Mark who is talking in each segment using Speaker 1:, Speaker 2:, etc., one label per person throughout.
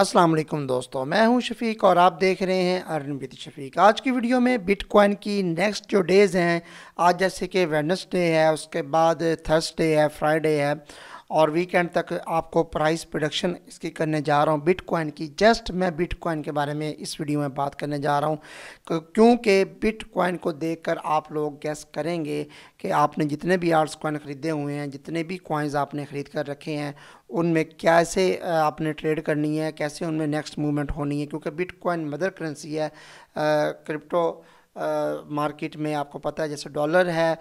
Speaker 1: अस्सलाम वालेकुम दोस्तों मैं हूं शफीक और आप देख रहे हैं अर्न विद शफीक आज की वीडियो में बिटकॉइन की नेक्स्ट जो डेज़ हैं आज जैसे कि वेनसडे है उसके बाद थर्सडे है फ्राइडे है और वीकेंड तक आपको प्राइस प्रोडक्शन इसकी करने जा रहा हूँ बिटकॉइन की जस्ट मैं बिटकॉइन के बारे में इस वीडियो में बात करने जा रहा हूँ क्योंकि बिटकॉइन को देखकर आप लोग गैस करेंगे कि आपने जितने भी आर्ट्स कॉइन ख़रीदे हुए हैं जितने भी कॉइन्स आपने ख़रीद कर रखे हैं उनमें कैसे आपने ट्रेड करनी है कैसे उनमें नेक्स्ट मूवमेंट होनी है क्योंकि बिटकॉइन मदर करेंसी है क्रिप्टो मार्केट में आपको पता है जैसे डॉलर है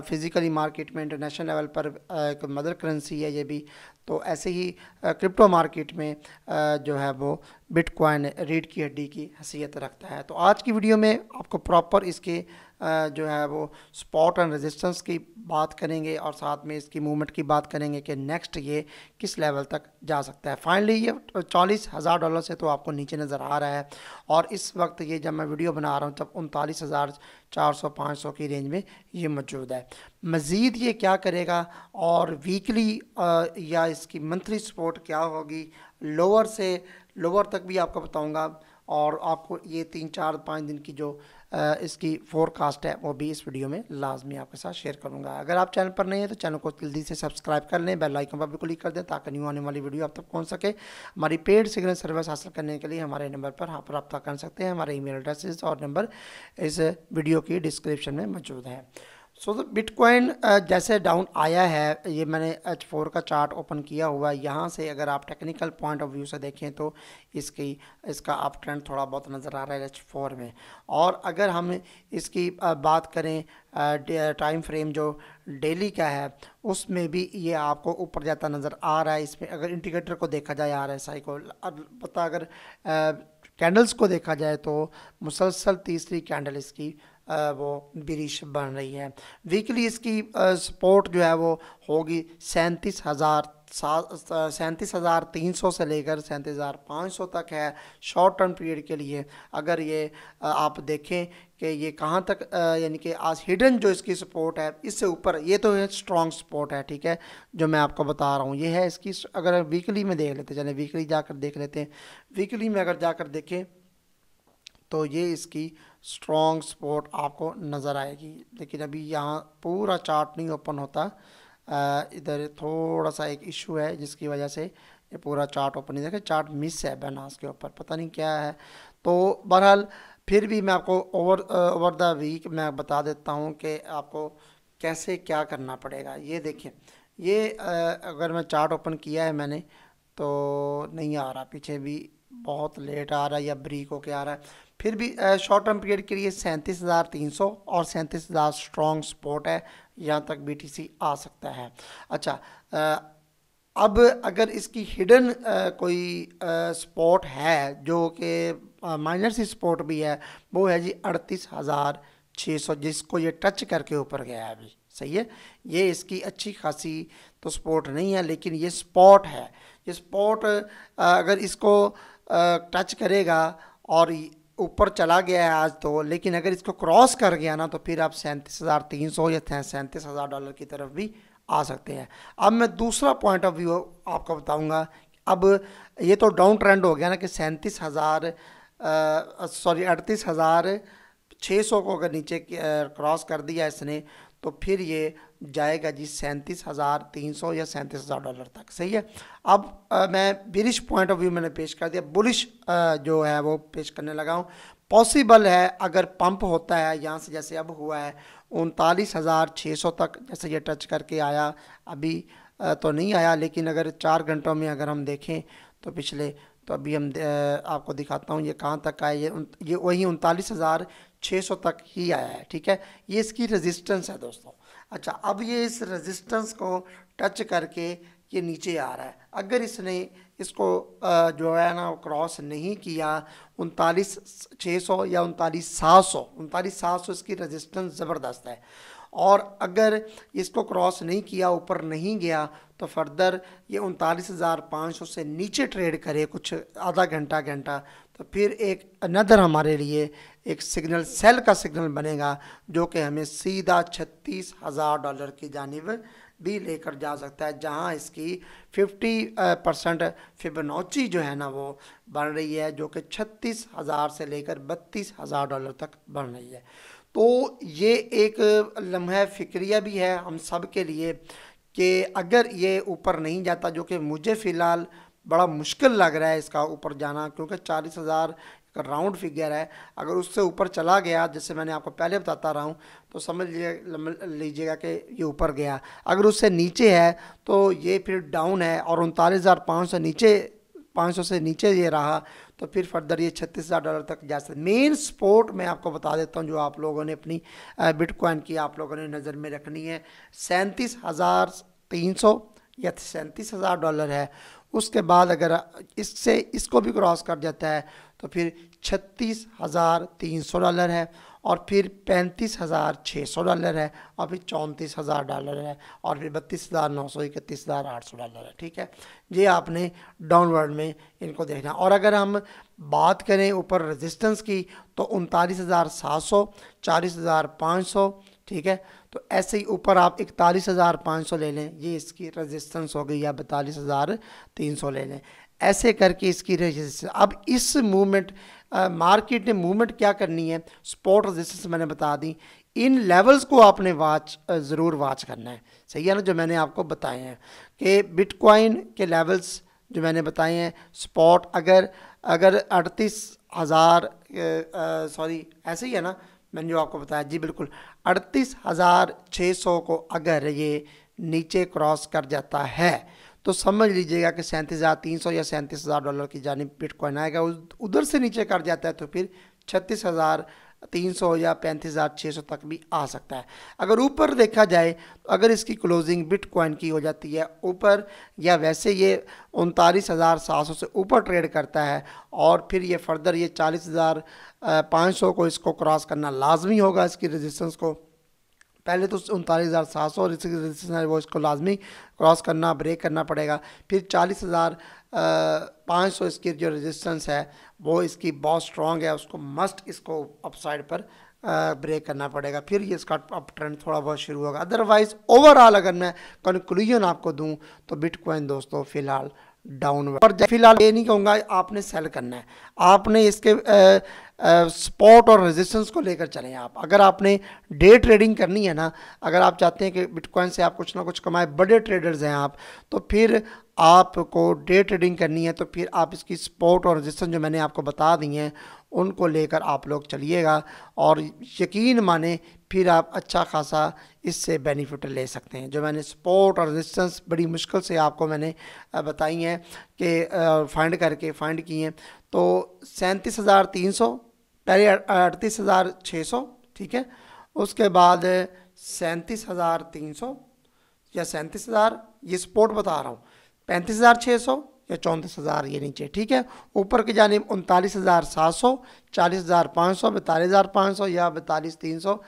Speaker 1: फिज़िकली मार्केट में इंटरनेशनल लेवल पर एक मदर करेंसी है ये भी तो ऐसे ही क्रिप्टो मार्केट में जो है वो बिटकॉइन रीढ़ की हड्डी की हैसियत रखता है तो आज की वीडियो में आपको प्रॉपर इसके जो है वो स्पॉट एंड रेजिस्टेंस की बात करेंगे और साथ में इसकी मूवमेंट की बात करेंगे कि नेक्स्ट ये किस लेवल तक जा सकता है फाइनली ये चालीस हज़ार डॉलर से तो आपको नीचे नज़र आ रहा है और इस वक्त ये जब मैं वीडियो बना रहा हूँ तब उनतालीस हज़ार चार सौ पाँच सौ की रेंज में ये मौजूद है मज़ीद ये क्या करेगा और वीकली या इसकी मंथली सपोर्ट क्या होगी लोअर से लोअर तक भी आपको बताऊँगा और आपको ये तीन चार पाँच दिन की जो इसकी फोरकास्ट है वो भी इस वीडियो में लाजमी आपके साथ शेयर करूँगा अगर आप चैनल पर नहीं है तो चैनल को जल्दी से सब्सक्राइब कर लें बेल आइकन पर भी क्लिक कर दें ताकि न्यू आने वाली वीडियो आप तक पहुँच सके हमारी पेड सिग्नल सर्विस हासिल करने के लिए हमारे नंबर पर आप रब्ता कर सकते हैं हमारे ई मेल एड्रेस और नंबर इस वीडियो की डिस्क्रिप्शन में मौजूद है सो द बिटकॉइन जैसे डाउन आया है ये मैंने एच फोर का चार्ट ओपन किया हुआ है यहाँ से अगर आप टेक्निकल पॉइंट ऑफ व्यू से देखें तो इसकी इसका अप ट्रेंड थोड़ा बहुत नज़र आ रहा है एच फोर में और अगर हम इसकी uh, बात करें टाइम uh, फ्रेम uh, जो डेली का है उसमें भी ये आपको ऊपर जाता नज़र आ रहा है इसमें अगर इंडिकेटर को देखा जाए आ रहा है साइको पता अगर कैंडल्स को देखा जाए तो मुसलसल तीसरी कैंडल इसकी वो ब्रिज बन रही है वीकली इसकी सपोर्ट जो है वो होगी सैंतीस हज़ार सैंतीस हज़ार तीन सौ से लेकर सैंतीस हज़ार पाँच सौ तक है शॉर्ट टर्म पीरियड के लिए अगर ये आप देखें कि ये कहाँ तक यानी कि आज हिडन जो इसकी सपोर्ट है इससे ऊपर ये तो है स्ट्रॉन्ग सपोर्ट है ठीक है जो मैं आपको बता रहा हूँ ये है इसकी अगर वीकली में देख लेते चले वीकली जाकर देख लेते हैं वीकली में अगर जाकर देखें तो ये इसकी स्ट्रॉन्ग सपोर्ट आपको नज़र आएगी लेकिन अभी यहाँ पूरा चार्ट नहीं ओपन होता इधर थोड़ा सा एक इशू है जिसकी वजह से ये पूरा चार्ट ओपन नहीं देखा चार्ट मिस है बनास के ऊपर पता नहीं क्या है तो बहरहाल फिर भी मैं आपको ओवर ओवर द वीक मैं बता देता हूँ कि आपको कैसे क्या करना पड़ेगा ये देखें ये आ, अगर मैं चार्ट ओपन किया है मैंने तो नहीं आ रहा पीछे भी बहुत लेट आ रहा है या ब्रीक होके आ रहा है फिर भी शॉर्ट टर्म पीरियड के लिए सैंतीस हज़ार तीन सौ और सैंतीस हज़ार स्ट्रॉन्ग सपोर्ट है यहाँ तक बीटीसी आ सकता है अच्छा अब अगर इसकी हिडन कोई सपोर्ट है जो कि माइनर सी सपोर्ट भी है वो है जी अड़तीस हज़ार छः सौ जिसको ये टच करके ऊपर गया है अभी सही है ये इसकी अच्छी खासी तो सपोर्ट नहीं है लेकिन ये स्पॉट है ये स्पॉट अगर इसको टच करेगा और ऊपर चला गया है आज तो लेकिन अगर इसको क्रॉस कर गया ना तो फिर आप सैंतीस हज़ार तीन सौ या सैंतीस हज़ार डॉलर की तरफ भी आ सकते हैं अब मैं दूसरा पॉइंट ऑफ व्यू आपको बताऊंगा अब ये तो डाउन ट्रेंड हो गया ना कि सैंतीस हज़ार सॉरी अड़तीस हज़ार छः सौ को अगर नीचे क्रॉस कर दिया इसने तो फिर ये जाएगा जी सैंतीस हज़ार तीन सौ या सैंतीस हज़ार डॉलर तक सही है अब आ, मैं बिरिश पॉइंट ऑफ व्यू मैंने पेश कर दिया बुलिश आ, जो है वो पेश करने लगा हूँ पॉसिबल है अगर पंप होता है यहाँ से जैसे अब हुआ है उनतालीस हज़ार छः सौ तक जैसे ये टच करके आया अभी आ, तो नहीं आया लेकिन अगर चार घंटों में अगर हम देखें तो पिछले तो अभी हम आपको दिखाता हूँ ये कहाँ तक आए ये ये वही उनतालीस हज़ार छः सौ तक ही आया है ठीक है ये इसकी रेजिस्टेंस है दोस्तों अच्छा अब ये इस रेजिस्टेंस को टच करके ये नीचे आ रहा है अगर इसने इसको जो है ना क्रॉस नहीं किया उनतालीस छः सौ या उनतालीस सात सौ उनतालीस सात सौ इसकी रेजिस्टेंस ज़बरदस्त है और अगर इसको क्रॉस नहीं किया ऊपर नहीं गया तो फर्दर ये उनतालीस हज़ार पाँच सौ से नीचे ट्रेड करे कुछ आधा घंटा घंटा तो फिर एक अनदर हमारे लिए एक सिग्नल सेल का सिग्नल बनेगा जो कि हमें सीधा छत्तीस हज़ार डॉलर की जानब भी लेकर जा सकता है जहां इसकी 50 परसेंट फिबनौची जो है ना वो बढ़ रही है जो कि छत्तीस हज़ार से लेकर बत्तीस हज़ार डॉलर तक बढ़ रही है तो ये एक लम्हा फिक्रिया भी है हम सब के लिए कि अगर ये ऊपर नहीं जाता जो कि मुझे फ़िलहाल बड़ा मुश्किल लग रहा है इसका ऊपर जाना क्योंकि चालीस हज़ार का राउंड फिगर है अगर उससे ऊपर चला गया जैसे मैंने आपको पहले बताता रहा हूँ तो समझ लीजिएगा कि ये ऊपर गया अगर उससे नीचे है तो ये फिर डाउन है और उनतालीस हज़ार पाँच सौ नीचे पाँच सौ से नीचे ये रहा तो फिर फर्दर ये छत्तीस हज़ार डॉलर तक जा सकता मेन स्पोर्ट मैं आपको बता देता हूँ जो आप लोगों ने अपनी बिटकॉइन की आप लोगों ने नज़र में रखनी है सैंतीस हज़ार तीन सौ या सैंतीस हज़ार डॉलर है उसके बाद अगर इससे इसको भी क्रॉस कर जाता है तो फिर छत्तीस हज़ार तीन सौ डॉलर है और फिर पैंतीस हज़ार छः सौ डॉलर है और फिर चौंतीस हज़ार डॉलर है और फिर बत्तीस हज़ार नौ सौ इकतीस हज़ार आठ सौ डॉलर है ठीक है ये आपने डाउनवर्ड में इनको देखना और अगर हम बात करें ऊपर रेजिस्टेंस की तो उनतालीस हज़ार सात सौ चालीस हज़ार पाँच सौ ठीक है तो ऐसे ही ऊपर आप इकतालीस हज़ार पाँच सौ ले लें ये इसकी रजिस्टेंस हो गई या बतालीस हज़ार तीन सौ ले लें ऐसे करके इसकी रेजिस्टेंस अब इस मूवमेंट मार्केट ने मूवमेंट क्या करनी है स्पॉट रजिस्टेंस मैंने बता दी इन लेवल्स को आपने वाच ज़रूर वाच करना है सही है ना जो मैंने आपको बताए हैं कि बिटकॉइन के लेवल्स जो मैंने बताए हैं स्पॉट अगर अगर अड़तीस हज़ार सॉरी ऐसे ही है ना मैंने जो आपको बताया जी बिल्कुल अड़तीस हज़ार छः सौ को अगर ये नीचे क्रॉस कर जाता है तो समझ लीजिएगा कि सैंतीस हज़ार तीन सौ या सैंतीस हज़ार डॉलर की जानब बिटकॉइन आएगा उधर से नीचे कर जाता है तो फिर छत्तीस हज़ार तीन सौ या पैंतीस हज़ार छः सौ तक भी आ सकता है अगर ऊपर देखा जाए तो अगर इसकी क्लोजिंग बिटकॉइन की हो जाती है ऊपर या वैसे ये उनतालीस हज़ार सात सौ से ऊपर ट्रेड करता है और फिर ये फर्दर ये चालीस हज़ार पाँच सौ को इसको क्रॉस करना लाजमी होगा इसकी रेजिस्टेंस को पहले तो उनतालीस हज़ार सात सौ रजिस्ट्रेशन वो इसको लाजमी क्रॉस करना ब्रेक करना पड़ेगा फिर चालीस हज़ार पाँच सौ इसकी जो रजिस्टेंस है वो इसकी बहुत स्ट्रॉन्ग है उसको मस्ट इसको अपसाइड पर ब्रेक करना पड़ेगा फिर ये इसका अप ट्रेंड थोड़ा बहुत शुरू होगा अदरवाइज़ ओवरऑल अगर मैं कंक्लूजन आपको दूं तो बिटकॉइन दोस्तों फ़िलहाल डाउन पर फिलहाल ये नहीं कहूँगा आपने सेल करना है आपने इसके आ, स्पॉट और रेजिस्टेंस को लेकर चलें आप अगर आपने डे ट्रेडिंग करनी है ना अगर आप चाहते हैं कि बिटकॉइन से आप कुछ ना कुछ कमाएं बड़े ट्रेडर्स हैं आप तो फिर आपको डे ट्रेडिंग करनी है तो फिर आप इसकी स्पॉट और रेजिस्टेंस जो मैंने आपको बता दी हैं उनको लेकर आप लोग चलिएगा और यकीन माने फिर आप अच्छा खासा इससे बेनिफिट ले सकते हैं जो मैंने सपोर्ट और रेजिस्टेंस बड़ी मुश्किल से आपको मैंने बताई हैं कि फाइंड करके फाइंड किए हैं तो सैंतीस हज़ार तीन सौ पहले अड़तीस हज़ार छः सौ ठीक है उसके बाद सैंतीस हज़ार तीन सौ या सैंतीस हज़ार ये सपोर्ट बता रहा हूँ पैंतीस हज़ार छः सौ या चौंतीस हज़ार ये नीचे ठीक है ऊपर की जानेब उनतालीस हज़ार सात सौ चालीस हज़ार पाँच सौ बैतालीस हज़ार पाँच सौ या बैतालीस तीन सौ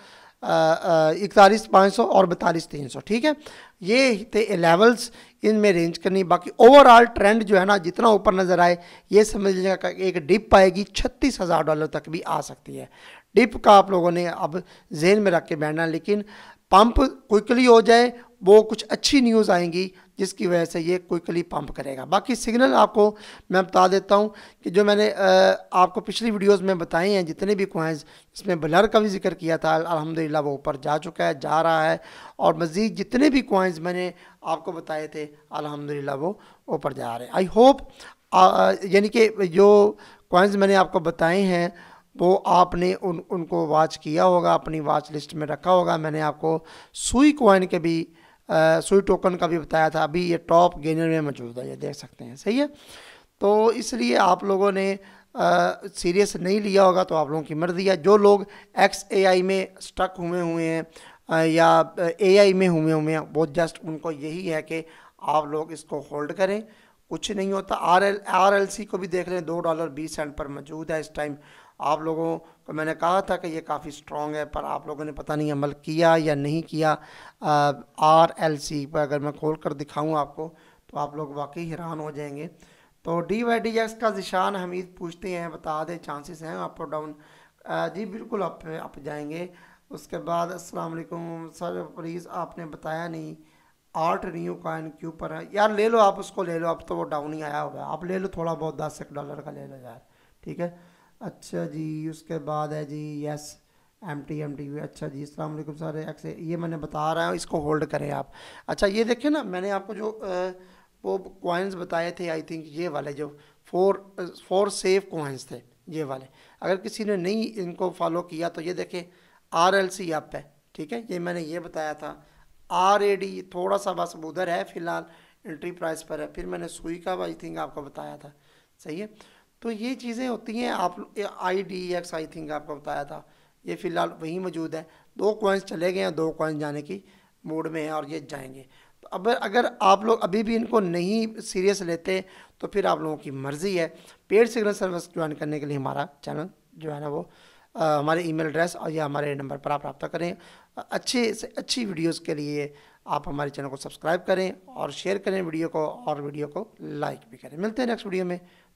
Speaker 1: इकतालीस पाँच सौ और बतालीस तीन सौ ठीक है ये थे लेवल्स इनमें रेंज करनी बाकी ओवरऑल ट्रेंड जो है ना जितना ऊपर नज़र आए ये समझ लीजिएगा एक डिप आएगी छत्तीस हज़ार डॉलर तक भी आ सकती है डिप का आप लोगों ने अब जेन में रख के बैठना लेकिन पंप क्विकली हो जाए वो कुछ अच्छी न्यूज़ आएंगी जिसकी वजह से ये क्विकली पंप करेगा बाकी सिग्नल आपको मैं बता देता हूँ कि जो मैंने आपको पिछली वीडियोस में बताए हैं जितने भी कोइंस इसमें ब्लर का भी जिक्र किया था अल्हम्दुलिल्लाह वो ऊपर जा चुका है जा रहा है और मज़ीद जितने भी कॉइन्स मैंने आपको बताए थे अलहमदिल्ला वो ऊपर जा रहे हैं आई होप यानी कि जो कॉइन्स मैंने आपको बताए हैं वो आपने उन उनको वॉच किया होगा अपनी वॉच लिस्ट में रखा होगा मैंने आपको सुई कॉइन के भी सुई टोकन का भी बताया था अभी ये टॉप गेनर में मौजूद है ये देख सकते हैं सही है तो इसलिए आप लोगों ने सीरियस नहीं लिया होगा तो आप लोगों की मर्जी है जो लोग एक्स ए में स्टक हुए हुए हैं या एआई में हुए हुए हैं बहुत जस्ट उनको यही है कि आप लोग इसको होल्ड करें कुछ नहीं होता R L R L C को भी देख लें दो डॉलर बीस सेंट पर मौजूद है इस टाइम आप लोगों को मैंने कहा था कि ये काफ़ी स्ट्रॉन्ग है पर आप लोगों ने पता नहीं अमल किया या नहीं किया आर एल सी पर अगर मैं खोल कर दिखाऊँ आपको तो आप लोग वाकई हैरान हो जाएंगे तो डी वाई डी एक्स का जिशान हमीद पूछते हैं बता दें चांसेस हैं अप और डाउन जी बिल्कुल अप अप जाएंगे उसके बाद अस्सलाम वालेकुम सर प्लीज़ आपने बताया नहीं आर्ट न्यू कॉइन क्यू पर है यार ले लो आप उसको ले लो अब तो वो डाउन ही आया होगा आप ले लो थोड़ा बहुत दस एक डॉलर का ले लो यार ठीक है अच्छा जी उसके बाद है जी yes M T M T अच्छा जी अलैक्म सर से ये मैंने बता रहा है इसको होल्ड करें आप अच्छा ये देखें ना मैंने आपको जो वो कॉइन्स बताए थे आई थिंक ये वाले जो फोर फोर सेफ कॉइन्स थे ये वाले अगर किसी ने नहीं इनको फॉलो किया तो ये देखें आर एल सी आप है ठीक है ये मैंने ये बताया था आर ए डी थोड़ा सा बस उधर है फ़िलहाल एंट्री प्राइस पर है फिर मैंने सुई का आई थिंक आपको बताया था सही है तो ये चीज़ें होती हैं आप I D X I think आपको बताया था ये फ़िलहाल वहीं मौजूद है दो कॉइन्स चले गए हैं दो कॉइन्स जाने की मूड में हैं और ये जाएंगे तो अब अगर आप लोग अभी भी इनको नहीं सीरियस लेते तो फिर आप लोगों की मर्ज़ी है पेड सिग्नल सर्विस ज्वाइन करने के लिए हमारा चैनल जो है ना वो आ, हमारे ईमेल एड्रेस और या हमारे नंबर पर आप रब्ता करें अच्छे से अच्छी वीडियोस के लिए आप हमारे चैनल को सब्सक्राइब करें और शेयर करें वीडियो को और वीडियो को लाइक भी करें मिलते हैं नेक्स्ट वीडियो में